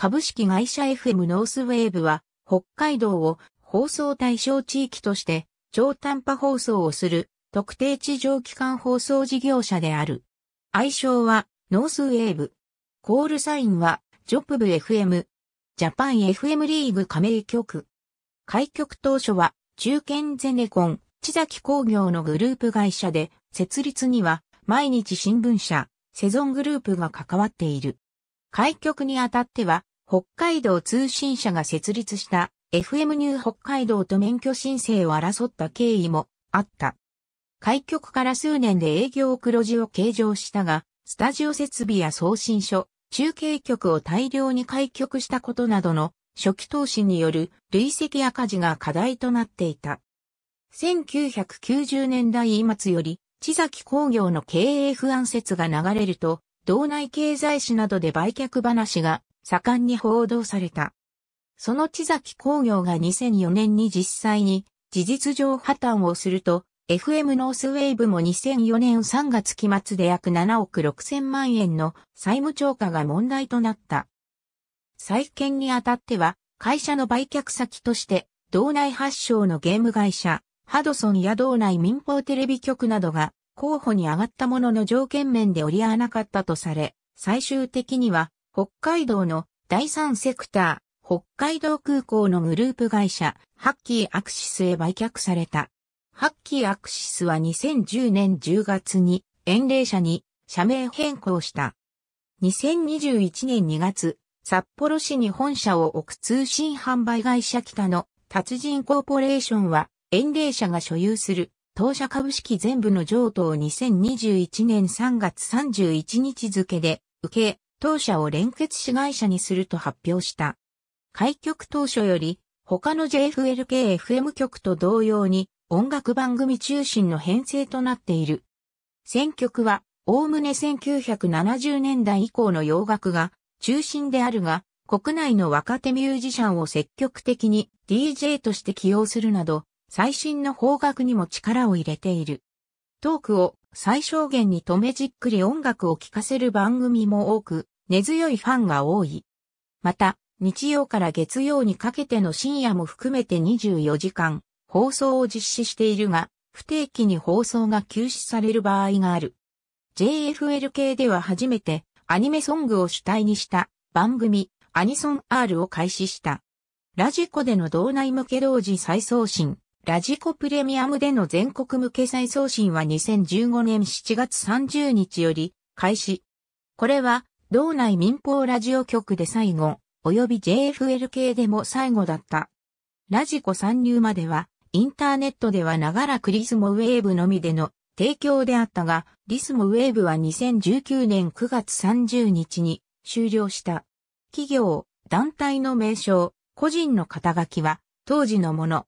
株式会社 FM ノースウェーブは、北海道を放送対象地域として、超短波放送をする特定地上機関放送事業者である。愛称は、ノースウェーブ。コールサインは、ジョプブ FM。ジャパン FM リーグ加盟局。開局当初は、中堅ゼネコン、千崎工業のグループ会社で、設立には、毎日新聞社、セゾングループが関わっている。開局にあたっては、北海道通信社が設立した FM ニュー北海道と免許申請を争った経緯もあった。開局から数年で営業黒字を計上したが、スタジオ設備や送信所、中継局を大量に開局したことなどの初期投資による累積赤字が課題となっていた。1990年代末より、地崎工業の経営不安説が流れると、道内経済誌などで売却話が盛んに報道された。その地崎工業が2004年に実際に事実上破綻をすると、FM ノースウェーブも2004年3月期末で約7億6千万円の債務超過が問題となった。再建にあたっては、会社の売却先として、道内発祥のゲーム会社、ハドソンや道内民放テレビ局などが候補に上がったものの条件面で折り合わなかったとされ、最終的には北海道の第三セクター、北海道空港のグループ会社、ハッキーアクシスへ売却された。ハッキーアクシスは2010年10月に、遠霊社に社名変更した。2021年2月、札幌市に本社を置く通信販売会社北の達人コーポレーションは、遠霊社が所有する当社株式全部の譲渡を2021年3月31日付で受け、当社を連結子会社にすると発表した。開局当初より、他の JFLKFM 局と同様に、音楽番組中心の編成となっている。選曲は、おおむね1970年代以降の洋楽が中心であるが、国内の若手ミュージシャンを積極的に DJ として起用するなど、最新の方角にも力を入れている。トークを最小限に止めじっくり音楽を聴かせる番組も多く、根強いファンが多い。また、日曜から月曜にかけての深夜も含めて24時間、放送を実施しているが、不定期に放送が休止される場合がある。JFL 系では初めてアニメソングを主体にした番組アニソン R を開始した。ラジコでの道内向け同時再送信、ラジコプレミアムでの全国向け再送信は2015年7月30日より開始。これは、道内民放ラジオ局で最後、及び JFL 系でも最後だった。ラジコ参入までは、インターネットでは長らくリスモウェーブのみでの提供であったが、リスモウェーブは2019年9月30日に終了した。企業、団体の名称、個人の肩書きは当時のもの。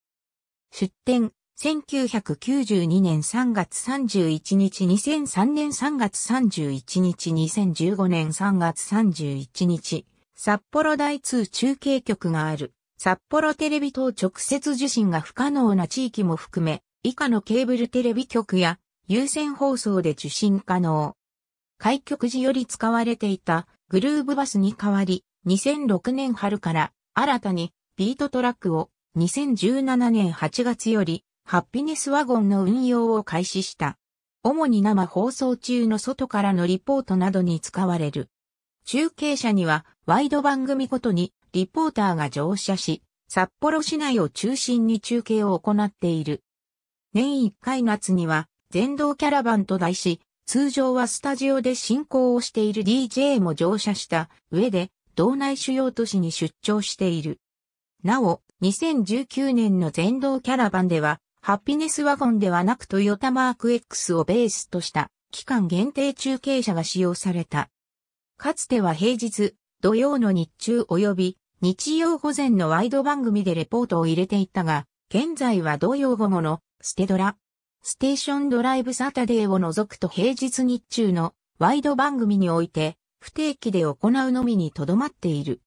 出展、1992年3月31日、2003年3月31日、2015年3月31日、札幌大通中継局がある、札幌テレビ等直接受信が不可能な地域も含め、以下のケーブルテレビ局や有線放送で受信可能。開局時より使われていたグルーブバスに代わり、2006年春から新たにビートトラックを2017年8月より、ハッピネスワゴンの運用を開始した。主に生放送中の外からのリポートなどに使われる。中継車には、ワイド番組ごとに、リポーターが乗車し、札幌市内を中心に中継を行っている。年1回夏には、全道キャラバンと題し、通常はスタジオで進行をしている DJ も乗車した上で、道内主要都市に出張している。なお、2019年の全道キャラバンでは、ハッピネスワゴンではなくトヨタマーク X をベースとした期間限定中継車が使用された。かつては平日、土曜の日中及び日曜午前のワイド番組でレポートを入れていたが、現在は土曜午後のステドラ、ステーションドライブサタデーを除くと平日日中のワイド番組において不定期で行うのみにとどまっている。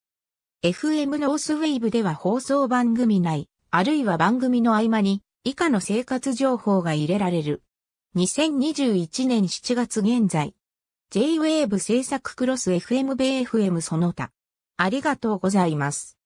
FM ノースウェーブでは放送番組内、あるいは番組の合間に、以下の生活情報が入れられる。2021年7月現在。J-Wave 制作クロス FM ベ FM その他。ありがとうございます。